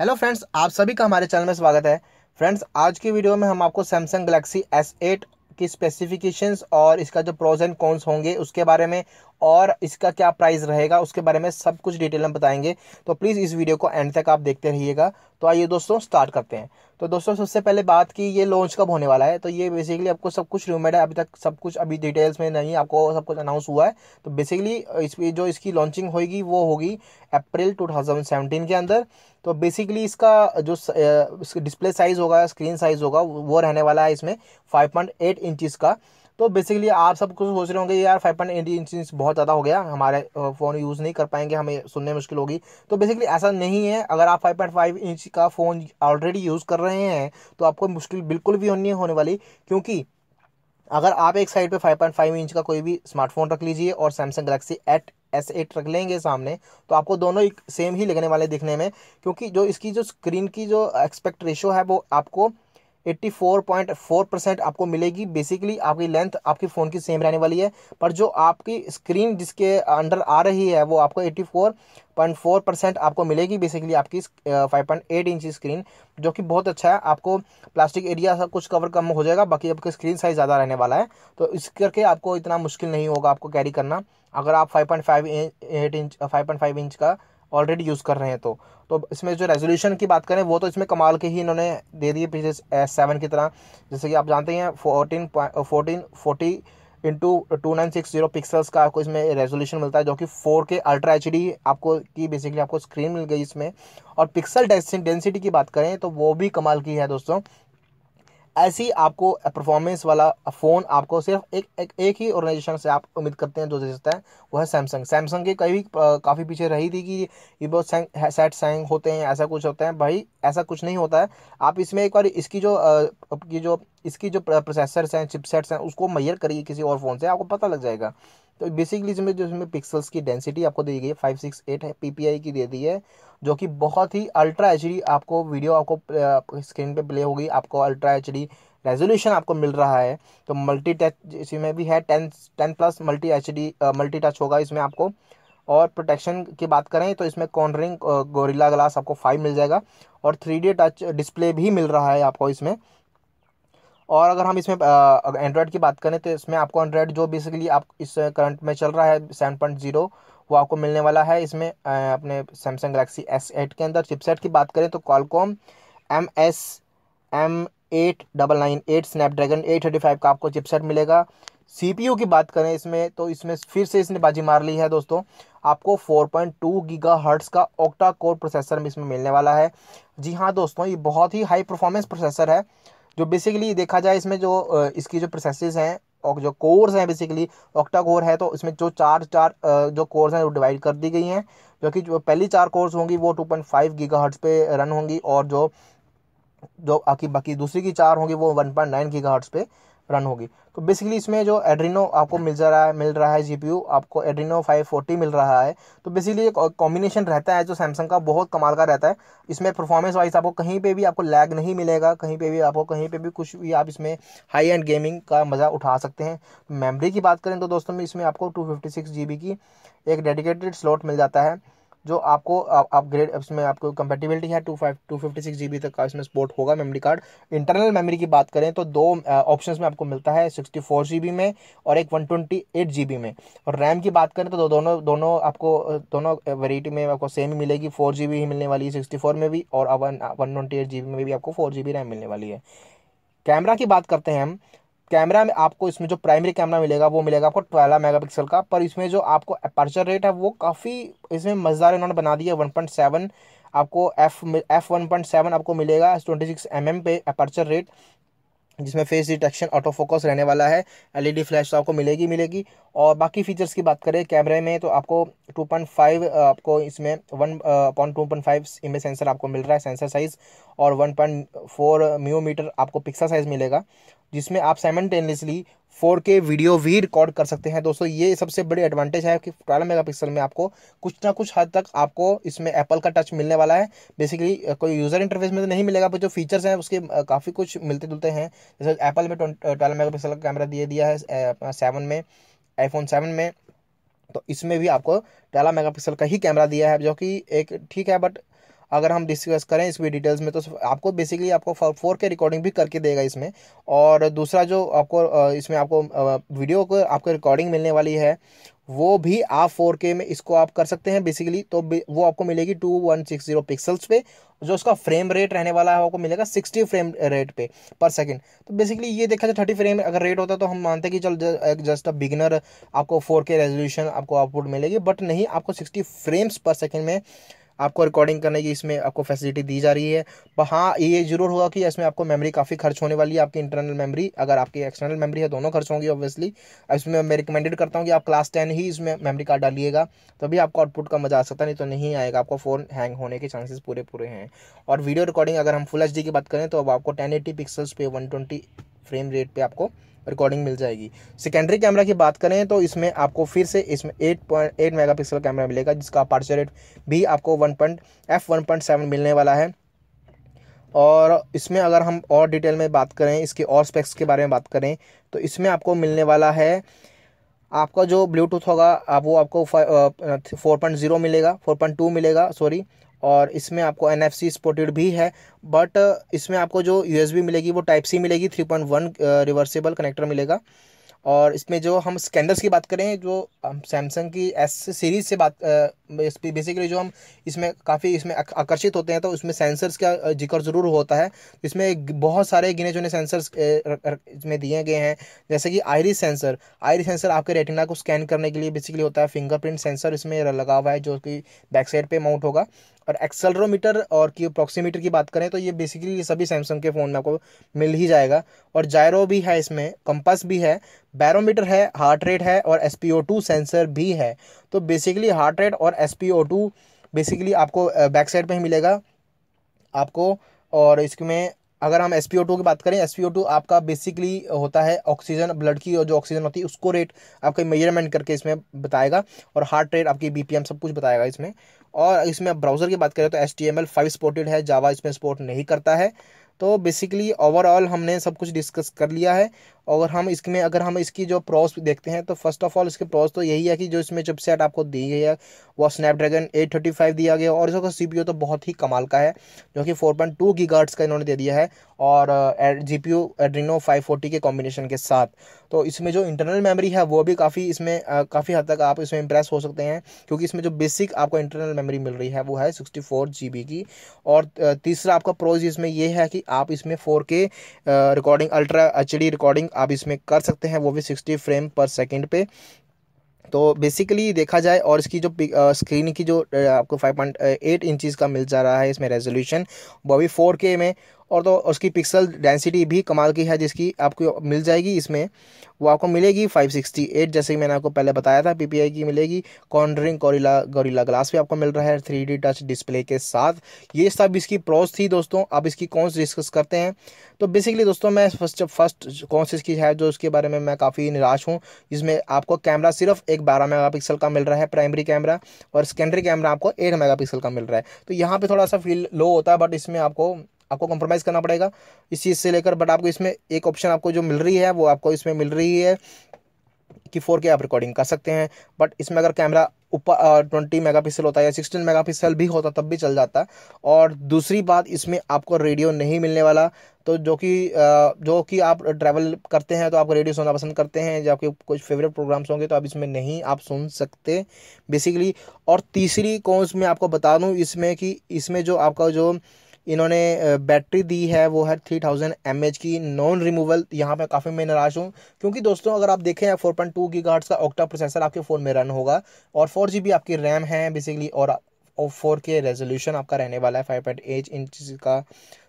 hello friends आप सभी का हमारे चैनल में स्वागत है फ्रेंड्स आज की वीडियो में हम आपको सैमसंग गलेक्सी एस एट की स्पेसिफिकेशंस और इसका जो प्रोज एंड कॉन्स होंगे उसके बारे में और इसका क्या प्राइस रहेगा उसके बारे में सब कुछ डिटेल में बताएंगे तो प्लीज़ इस वीडियो को एंड तक आप देखते रहिएगा तो आइए दोस्तों स्टार्ट करते हैं तो दोस्तों सबसे पहले बात की ये लॉन्च कब होने वाला है तो ये बेसिकली आपको सब कुछ रूमेड है अभी तक सब कुछ अभी डिटेल्स में नहीं आपको सब कुछ अनाउंस हुआ है तो बेसिकली इस जो इसकी लॉन्चिंग होगी वो होगी अप्रैल 2017 के अंदर तो बेसिकली इसका जो डिस्प्ले साइज़ होगा स्क्रीन साइज़ होगा वो रहने वाला है इसमें फाइव पॉइंट इंचज़ का तो बेसिकली आप सब कुछ सोच रहे होंगे यार फाइव पॉइंट एट इंच बहुत ज़्यादा हो गया हमारे फ़ोन यूज़ नहीं कर पाएंगे हमें सुनने मुश्किल होगी तो बेसिकली ऐसा नहीं है अगर आप फाइव पॉइंट फाइव इंच का फ़ोन ऑलरेडी यूज़ कर रहे हैं तो आपको मुश्किल बिल्कुल भी नहीं होने वाली क्योंकि अगर आप एक साइड पे 5.5 इंच का कोई भी स्मार्टफोन रख लीजिए और Samsung Galaxy eight S eight रख लेंगे सामने तो आपको दोनों एक सेम ही लगने वाले दिखने में क्योंकि जो इसकी जो स्क्रीन की जो एक्सपेक्ट रेशो है वो आपको 84.4 परसेंट आपको मिलेगी बेसिकली आपकी लेंथ आपके फ़ोन की सेम रहने वाली है पर जो आपकी स्क्रीन जिसके अंडर आ रही है वो आपको 84.4 परसेंट आपको मिलेगी बेसिकली आपकी 5.8 इंच स्क्रीन जो कि बहुत अच्छा है आपको प्लास्टिक एरिया सब कुछ कवर कम हो जाएगा बाकी आपका स्क्रीन साइज़ ज़्यादा रहने वाला है तो इस करके आपको इतना मुश्किल नहीं होगा आपको कैरी करना अगर आप फाइव इंच फाइव इंच का ऑलरेडी यूज़ कर रहे हैं तो तो इसमें जो रेजोल्यूशन की बात करें वो तो इसमें कमाल के ही इन्होंने दे दिए पिछले सेवन की तरह जैसे कि आप जानते हैं fourteen fourteen forty into two nine six zero pixels का आपको इसमें रेजोल्यूशन मिलता है जो कि फोर के अल्ट्रा एच डी आपको की बेसिकली आपको स्क्रीन मिल गई इसमें और पिक्सल डेंसिटी की बात करें तो वो भी कमाल की है दोस्तों ऐसी आपको परफॉर्मेंस वाला फ़ोन आपको सिर्फ एक एक, एक ही ऑर्गेनाइजेशन से आप उम्मीद करते हैं जो दे सकता है वो है सैमसंग सैमसंग के कई काफ़ी पीछे रही थी कि ये बहुत सैंग सेट सैंग होते हैं ऐसा कुछ होता है भाई ऐसा कुछ नहीं होता है आप इसमें एक बार इसकी जो की जो इसकी जो प्रोसेसर्स हैं चिपसेट्स हैं उसको मैयर करिए किसी और फ़ोन से आपको पता लग जाएगा तो बेसिकली इसमें जो इसमें पिक्सल्स की डेंसिटी आपको दी गई है फाइव सिक्स एट है पी पी आई की दे दी है जो कि बहुत ही अल्ट्रा एच डी आपको वीडियो आपको स्क्रीन पे प्ले होगी आपको अल्ट्रा एच डी रेजोल्यूशन आपको मिल रहा है तो मल्टी टच इसमें भी है ten ten plus multi H D multi touch होगा इसमें आपको और प्रोटेक्शन की बात करें तो इसमें कॉर्नरिंग गोरिल्ला ग्लास आपको फाइव मिल जाएगा और थ्री डी टच डिस्प्ले भी मिल रहा है आपको इसमें और अगर हम इसमें एंड्रॉयड की बात करें तो इसमें आपको एंड्रॉयड जो बेसिकली आप इस करंट में चल रहा है सेवन पॉइंट जीरो वो आपको मिलने वाला है इसमें अपने सैमसंग गलेक्सी एस एट के अंदर चिपसेट की बात करें तो Qualcomm M S M eight double nine eight Snapdragon eight thirty five का आपको चिपसेट मिलेगा यू की बात करें इसमें तो इसमें फिर से इसने बाजी मार ली है दोस्तों आपको 4.2 हर्ट्स का ओक्टा कोर प्रोसेसर में इसमें मिलने वाला है जी हाँ दोस्तों ये बहुत ही हाई परफॉर्मेंस प्रोसेसर है जो बेसिकली देखा जाए इसमें जो इसकी जो प्रोसेसेस हैं और जो कोर्स हैं बेसिकली ऑक्टा कोर है तो इसमें जो चार चार जो कोर्स हैं वो डिवाइड कर दी गई हैं जो कि जो पहली चार कोर्स होंगी वो टू पॉइंट फाइव पे रन होंगी और जो जो आपकी बाकी दूसरी की चार होंगी वो वन पॉइंट नाइन पे रन होगी तो बेसिकली इसमें जो एड्रीनो आपको मिल जा रहा है मिल रहा है जीपीयू आपको एड्रीनो 540 मिल रहा है तो बेसिकली एक कॉम्बिनेशन रहता है जो सैमसंग का बहुत कमाल का रहता है इसमें परफॉर्मेंस वाइज आपको कहीं पे भी आपको लैग नहीं मिलेगा कहीं पे भी आपको कहीं पे भी कुछ भी आप इसमें हाई एंड गेमिंग का मज़ा उठा सकते हैं मेमरी की बात करें तो दोस्तों में इसमें आपको टू फिफ्टी की एक डेडिकेटेड स्लॉट मिल जाता है जो आपको अपग्रेड आप इसमें आपको कंपेटिबिलिटी है two five two fifty six G B तक का इसमें सपोर्ट होगा मेमोरी कार्ड इंटरनल मेमोरी की बात करें तो दो ऑप्शन में आपको मिलता है सिक्सटी फोर जी बी में और एक one twenty eight G B में और रैम की बात करें तो दो, दोनों दोनों आपको दोनों वेराइटी में आपको सेम ही मिलेगी फोर जी बी ही मिलने वाली है सिक्सटी फोर में भी और one one twenty eight G B में भी आपको फोर जी बी रैम मिलने वाली है कैमरा की बात करते हैं हम कैमरा में आपको इसमें जो प्राइमरी कैमरा मिलेगा वो मिलेगा आपको ट्वेल्व मेगापिक्सल का पर इसमें जो आपको अपर्चर रेट है वो काफ़ी इसमें मज़ेदार इन्होंने बना दिया वन पॉइंट सेवन आपको F F one point seven आपको मिलेगा ट्वेंटी सिक्स एम एम पे अपर्चर रेट जिसमें फेस डिटेक्शन ऑटो फोकस रहने वाला है एलईडी फ्लैश तो आपको मिलेगी मिलेगी और बाकी फीचर्स की बात करें कैमरे में तो आपको 2.5 आपको इसमें one point two image sensor आपको मिल रहा है सेंसर साइज़ और 1.4 पॉइंट मीटर आपको पिक्सल साइज़ मिलेगा जिसमें आप टेनलेसली फोर के वीडियो भी रिकॉर्ड कर सकते हैं दोस्तों ये सबसे बड़ी एडवांटेज है कि ट्वेल्व मेगापिक्सल में आपको कुछ ना कुछ हद तक आपको इसमें एप्पल का टच मिलने वाला है बेसिकली कोई यूज़र इंटरफेस में तो नहीं मिलेगा पर जो फीचर्स हैं उसके काफ़ी कुछ मिलते जुलते हैं जैसे एप्पल में ट्वेल्व पिक्सल का कैमरा दिए दिया है सेवन में आईफोन सेवन में तो इसमें भी आपको ट्वेल्व मेगा का ही कैमरा दिया है जो कि एक ठीक है बट अगर हम डिस्कस करें इसमें डिटेल्स में तो आपको बेसिकली आपको फोर के रिकॉर्डिंग भी करके देगा इसमें और दूसरा जो आपको इसमें आपको वीडियो को आपको रिकॉर्डिंग मिलने वाली है वो भी आप फोर के में इसको आप कर सकते हैं बेसिकली तो वो आपको मिलेगी two one six zero pixels पे जो उसका फ्रेम रेट रहने वाला है आपको मिलेगा सिक्सटी फ्रेम रेट पे पर सेकंड तो बेसिकली ये देखा जाए थर्टी फ्रेम अगर रेट होता तो हम मानते हैं कि चल जस्ट अ बिगिनर आपको फोर के रेजोल्यूशन आपको आउटपुट मिलेगी बट नहीं आपको सिक्सटी फ्रेम्स पर सेकेंड में आपको रिकॉर्डिंग करने की इसमें आपको फैसिलिटी दी जा रही है पर हाँ ये जरूर होगा कि इसमें आपको मेमोरी काफ़ी खर्च होने वाली है आपकी इंटरनल मेमोरी अगर आपकी एक्सटर्नल मेमोरी है दोनों खर्च होंगी ऑब्वियसली इसमें मैं रिकमेंडेड करता हूँ कि आप क्लास टेन ही इसमें मेमरी कार्ड डालिएगा तभी आपको आउटपुट का मजा आ सकता नहीं तो नहीं आएगा आपको फ़ोन हैंग होने के चांसेस पूरे पूरे हैं और वीडियो रिकॉर्डिंग अगर हम फुल एच की बात करें तो अब आपको टेन एटी पिक्सल्स पे वन ट्वेंटी फ्रेम रेट पर आपको रिकॉर्डिंग मिल जाएगी सेकेंडरी कैमरा की बात करें तो इसमें आपको फिर से इसमें eight point eight mega pixel camera मिलेगा जिसका पार्चर रेट भी आपको one point F one point seven मिलने वाला है और इसमें अगर हम और डिटेल में बात करें इसके और स्पेक्स के बारे में बात करें तो इसमें आपको मिलने वाला है आपका जो ब्लूटूथ होगा आप वो आपको फोर पॉइंट ज़ीरो मिलेगा फोर पॉइंट टू मिलेगा सॉरी और इसमें आपको एन एफ स्पोर्टेड भी है बट uh, इसमें आपको जो यू मिलेगी वो टाइप सी मिलेगी three point one reversible connector मिलेगा और इसमें जो हम स्कैनर्स की बात करें जो हम um, सैमसंग की एस सीरीज से बात बेसिकली uh, जो हम इसमें काफ़ी इसमें आकर्षित होते हैं तो इसमें सेंसर्स का uh, जिक्र ज़रूर होता है इसमें बहुत सारे गिने चुने सेंसर्स इसमें दिए गए हैं जैसे कि आयरिस सेंसर आयरिस सेंसर आपके रेटिना को स्कैन करने के लिए बेसिकली होता है फिंगरप्रिंट सेंसर इसमें लगा हुआ है जो कि बैक साइड पर माउंट होगा और एक्सेलरोमीटर और की प्रोक्सीमीटर की बात करें तो ये बेसिकली सभी सैमसंग के फ़ोन में आपको मिल ही जाएगा और जायरो भी है इसमें कंपास भी है बैरोमीटर है हार्ट रेट है और एस सेंसर भी है तो बेसिकली हार्ट रेट और एस बेसिकली आपको बैक साइड पर ही मिलेगा आपको और इसमें अगर हम एस पी ओ टू की बात करें एस पी ओ टू आपका बेसिकली होता है ऑक्सीजन ब्लड की और जो ऑक्सीजन होती है उसको रेट आपके मेजरमेंट करके इसमें बताएगा और हार्ट रेट आपकी बी पी एम सब कुछ बताएगा इसमें और इसमें ब्राउज़र की बात करें तो S T M L five supported है जावा इसमें सपोर्ट नहीं करता है तो बेसिकली ओवरऑल हमने सब कुछ डिस्कस कर लिया है और हम इसमें अगर हम इसकी जो प्रोस देखते हैं तो फर्स्ट ऑफ ऑल इसके प्रोस तो यही है कि जो इसमें चिपसेट आपको दी गई है वो स्नैपड्रैगन एट थर्टी फाइव दिया गया और इसका सी पी ओ तो बहुत ही कमाल का है जो कि फोर पॉइंट टू गार्ड्स का इन्होंने दे दिया है और G P U Adreno five forty के कॉम्बिनेशन के साथ तो इसमें जो इंटरनल मेमरी है वो भी काफ़ी इसमें काफ़ी हद तक आप इसमें इंप्रेस हो सकते हैं क्योंकि इसमें जो बेसिक आपको इंटरनल मेमरी मिल रही है वो है सिक्सटी फोर जी बी की और तीसरा आपका प्रोज इसमें यह है कि आप इसमें four K recording ultra H D recording आप इसमें कर सकते हैं वो भी सिक्सटी फ्रेम पर सेकेंड पे तो बेसिकली देखा जाए और इसकी जो स्क्रीन की जो आपको 5.8 पॉइंट इंचज़ का मिल जा रहा है इसमें रेजोल्यूशन वो भी 4K में और तो उसकी पिक्सल डेंसिटी भी कमाल की है जिसकी आपको मिल जाएगी इसमें वो आपको मिलेगी 568 जैसे कि मैंने आपको पहले बताया था पी की मिलेगी कॉन्ड्रिंग कोरिला गोरिला ग्लास भी आपको मिल रहा है थ्री टच डिस्प्ले के साथ ये सब इसकी प्रोस थी दोस्तों अब इसकी कौन डिस्कस करते हैं तो बेसिकली दोस्तों मैं फर्स्ट फर्स्ट कौन सी इसकी है जो उसके बारे में मैं काफ़ी निराश हूँ जिसमें आपको कैमरा सिर्फ एक बारह मेगा का मिल रहा है प्राइमरी कैमरा और सेकेंडरी कैमरा आपको एक मेगा का मिल रहा है तो यहाँ पर थोड़ा सा फील लो होता है बट इसमें आपको आपको कॉम्प्रोमाइज़ करना पड़ेगा इस चीज़ से लेकर बट आपको इसमें एक ऑप्शन आपको जो मिल रही है वो आपको इसमें मिल रही है कि फोर के आप रिकॉर्डिंग कर सकते हैं बट इसमें अगर कैमरा ऊपर ट्वेंटी मेगा पिक्सल होता है या सिक्सटीन मेगा पिक्सल भी होता तब भी चल जाता और दूसरी बात इसमें आपको रेडियो नहीं मिलने वाला तो जो कि जो कि आप ट्रैवल करते हैं तो आपको रेडियो सुनना पसंद करते हैं या आपके कुछ फेवरेट प्रोग्राम्स होंगे तो आप इसमें नहीं आप सुन सकते बेसिकली और तीसरी कौन मैं आपको बता दूँ इसमें कि इसमें जो आपका जो इन्होंने बैटरी दी है वो है थ्री थाउजेंड एम एच की नॉन रिमूवल यहाँ पर काफ़ी मैं नाराज हूँ क्योंकि दोस्तों अगर आप देखें फोर पॉइंट टू की गार्ड्स का ऑक्टा प्रोसेसर आपके फ़ोन में रन होगा और फोर जी बी आपकी रैम है बेसिकली और फोर के रेजोल्यूशन आपका रहने वाला है फाइव पॉइंट एट इंच का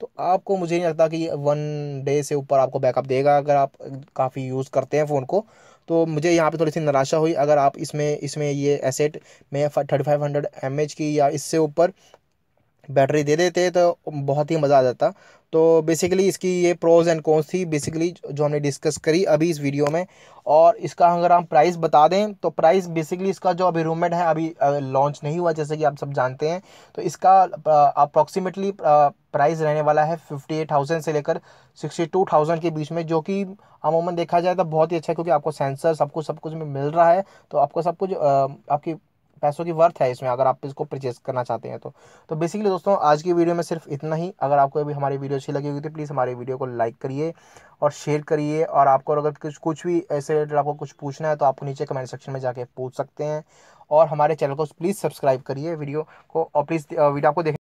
तो आपको मुझे नहीं लगता कि वन डे से ऊपर आपको बैकअप देगा अगर आप काफ़ी यूज़ करते हैं फ़ोन को तो मुझे यहाँ पे थोड़ी सी निराशा हुई अगर आप इसमें इसमें ये एसेट में thirty five hundred M H की या इससे ऊपर बैटरी दे देते तो बहुत ही मज़ा आ जाता तो बेसिकली इसकी ये प्रोज एंड कॉन्स थी बेसिकली जो हमने डिस्कस करी अभी इस वीडियो में और इसका अगर हम प्राइस बता दें तो प्राइस बेसिकली इसका जो अभी रूममेट है अभी लॉन्च नहीं हुआ जैसे कि आप सब जानते हैं तो इसका अप्रॉक्सीमेटली प्राइस रहने वाला है फिफ्टी एट थाउजेंड से लेकर सिक्सटी टू थाउजेंड के बीच में जो कि अमूमन देखा जाए तो बहुत ही अच्छा है क्योंकि आपको सेंसर सब कुछ सब कुछ में मिल रहा है तो आपको सब कुछ आपकी पैसों की वर्थ है इसमें अगर आप इसको परचेज करना चाहते हैं तो तो बेसिकली दोस्तों आज की वीडियो में सिर्फ इतना ही अगर आपको अभी हमारी वीडियो अच्छी लगी होगी तो प्लीज़ हमारी वीडियो को लाइक करिए और शेयर करिए और आपको अगर कुछ कुछ भी ऐसे रिलेटेड आपको कुछ पूछना है तो आप नीचे कमेंट सेक्शन में जाके पूछ सकते हैं और हमारे चैनल को प्लीज़ सब्सक्राइब करिए वीडियो को और प्लीज़ वीडियो आपको देख